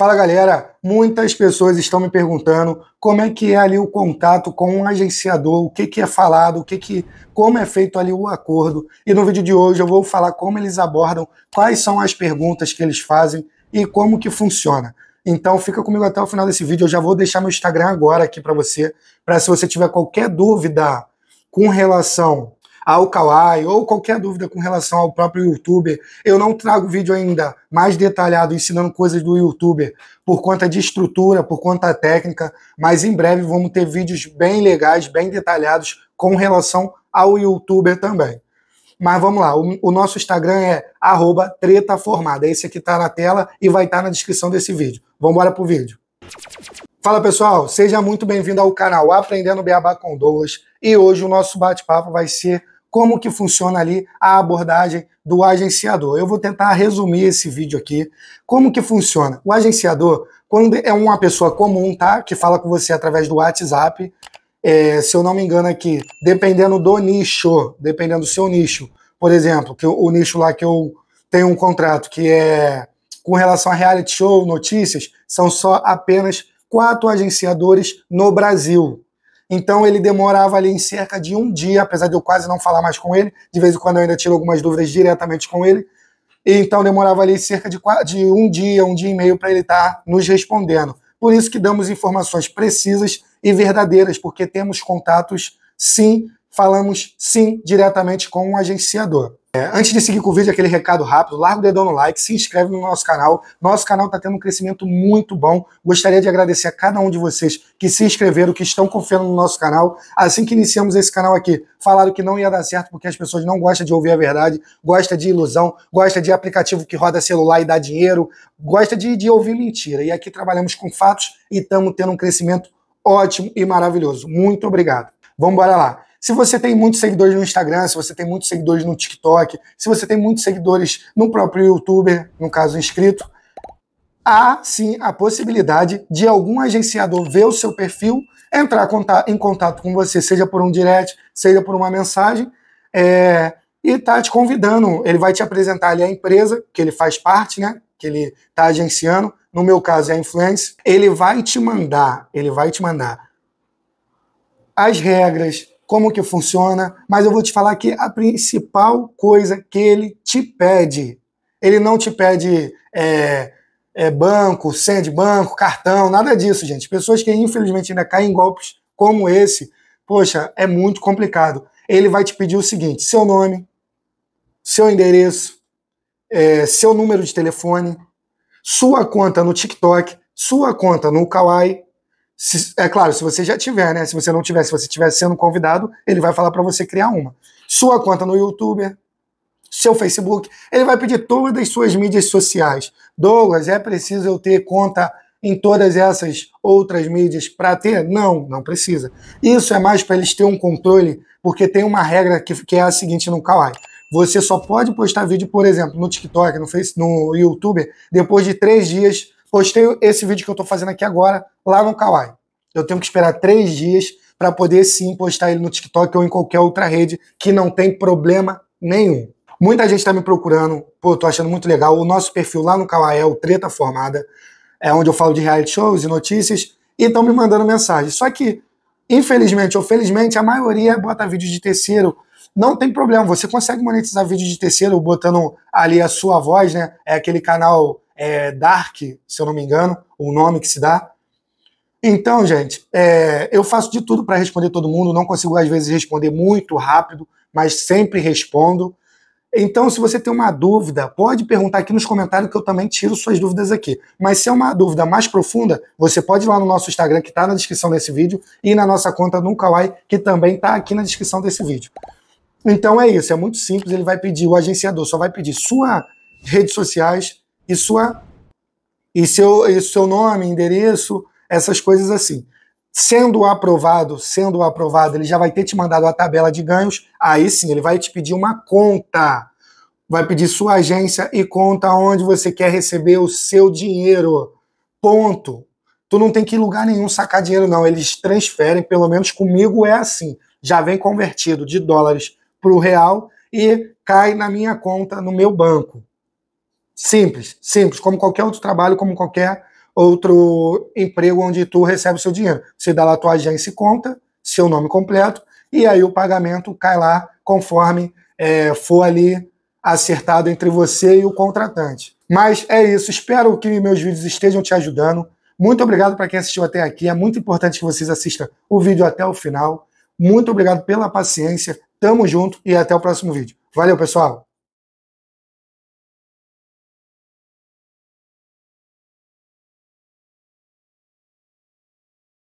Fala galera, muitas pessoas estão me perguntando como é que é ali o contato com um agenciador, o que, que é falado, o que, que como é feito ali o acordo. E no vídeo de hoje eu vou falar como eles abordam, quais são as perguntas que eles fazem e como que funciona. Então fica comigo até o final desse vídeo, eu já vou deixar meu Instagram agora aqui para você, para se você tiver qualquer dúvida com relação ao Kawai ou qualquer dúvida com relação ao próprio youtuber. Eu não trago vídeo ainda mais detalhado ensinando coisas do youtuber por conta de estrutura, por conta técnica, mas em breve vamos ter vídeos bem legais, bem detalhados com relação ao youtuber também. Mas vamos lá, o, nosso Instagram é tretaformada. Esse aqui está na tela e vai estar tá na descrição desse vídeo. Vamos embora pro vídeo. Fala pessoal, seja muito bem-vindo ao canal Aprendendo Beabá com Douglas e hoje o nosso bate-papo vai ser como que funciona ali a abordagem do agenciador. Eu vou tentar resumir esse vídeo aqui. Como que funciona? O agenciador, quando é uma pessoa comum, tá? Que fala com você através do WhatsApp, é, se eu não me engano aqui, dependendo do nicho, dependendo do seu nicho, por exemplo, que o nicho lá que eu tenho um contrato que é com relação a reality show, notícias, são só apenas quatro agenciadores no Brasil. Então ele demorava ali em cerca de um dia, apesar de eu quase não falar mais com ele. De vez em quando eu ainda tiro algumas dúvidas diretamente com ele. Então demorava ali cerca de, de um dia, um dia e meio para ele estar tá nos respondendo. Por isso que damos informações precisas e verdadeiras, porque temos contatos, sim, falamos sim diretamente com o um agenciador. É, antes de seguir com o vídeo, aquele recado rápido, larga o dedão no like, se inscreve no nosso canal. Nosso canal está tendo um crescimento muito bom. Gostaria de agradecer a cada um de vocês que se inscreveram, que estão confiando no nosso canal. Assim que iniciamos esse canal aqui, falaram que não ia dar certo porque as pessoas não gostam de ouvir a verdade, gosta de ilusão, gosta de aplicativo que roda celular e dá dinheiro, gosta de, de ouvir mentira. E aqui trabalhamos com fatos e estamos tendo um crescimento ótimo e maravilhoso. Muito obrigado. Vamos embora lá. Se você tem muitos seguidores no Instagram, se você tem muitos seguidores no TikTok, se você tem muitos seguidores no próprio YouTuber, no caso inscrito, há sim a possibilidade de algum agenciador ver o seu perfil, entrar em contato com você, seja por um direct, seja por uma mensagem, é, e tá te convidando. Ele vai te apresentar ali a empresa que ele faz parte, né? Que ele tá agenciando. No meu caso é a Influence. Ele vai te mandar, ele vai te mandar as regras, como que funciona, mas eu vou te falar que a principal coisa que ele te pede, ele não te pede é, é, banco, senha de banco, cartão, nada disso, gente. Pessoas que infelizmente ainda caem em golpes como esse, poxa, é muito complicado. Ele vai te pedir o seguinte: seu nome, seu endereço, é, seu número de telefone, sua conta no TikTok, sua conta no Kawaii se, é claro, se você já tiver, né? Se você não tiver, se você estiver sendo convidado, ele vai falar para você criar uma. Sua conta no YouTube, seu Facebook, ele vai pedir todas as suas mídias sociais. Douglas, é preciso eu ter conta em todas essas outras mídias para ter? Não, não precisa. Isso é mais para eles terem um controle, porque tem uma regra que, que é a seguinte no Kawaii. Você só pode postar vídeo, por exemplo, no TikTok, no, Facebook, no YouTube, depois de três dias postei esse vídeo que eu estou fazendo aqui agora lá no Kawaii. Eu tenho que esperar três dias para poder sim postar ele no TikTok ou em qualquer outra rede, que não tem problema nenhum. Muita gente está me procurando, pô, tô achando muito legal. O nosso perfil lá no Kawaii é o Treta Formada, é onde eu falo de reality shows e notícias, e estão me mandando mensagem. Só que, infelizmente ou felizmente, a maioria bota vídeo de terceiro. Não tem problema, você consegue monetizar vídeo de terceiro botando ali a sua voz, né? É aquele canal é, Dark, se eu não me engano, o nome que se dá. Então, gente, é, eu faço de tudo para responder todo mundo, não consigo às vezes responder muito rápido, mas sempre respondo. Então, se você tem uma dúvida, pode perguntar aqui nos comentários que eu também tiro suas dúvidas aqui. Mas se é uma dúvida mais profunda, você pode ir lá no nosso Instagram, que está na descrição desse vídeo, e na nossa conta no Kawaii, que também está aqui na descrição desse vídeo. Então é isso, é muito simples, ele vai pedir, o agenciador só vai pedir sua redes sociais, e sua e seu, e seu nome, endereço, essas coisas assim. Sendo aprovado, sendo aprovado, ele já vai ter te mandado a tabela de ganhos. Aí sim, ele vai te pedir uma conta. Vai pedir sua agência e conta onde você quer receber o seu dinheiro. Ponto. Tu não tem que ir lugar nenhum sacar dinheiro, não. Eles transferem, pelo menos comigo é assim. Já vem convertido de dólares para o real e cai na minha conta, no meu banco. Simples, simples, como qualquer outro trabalho, como qualquer outro emprego onde tu recebe o seu dinheiro. Você dá lá a tua agência e conta, seu nome completo, e aí o pagamento cai lá conforme é, for ali acertado entre você e o contratante. Mas é isso, espero que meus vídeos estejam te ajudando. Muito obrigado para quem assistiu até aqui. É muito importante que vocês assistam o vídeo até o final. Muito obrigado pela paciência. Tamo junto e até o próximo vídeo. Valeu, pessoal!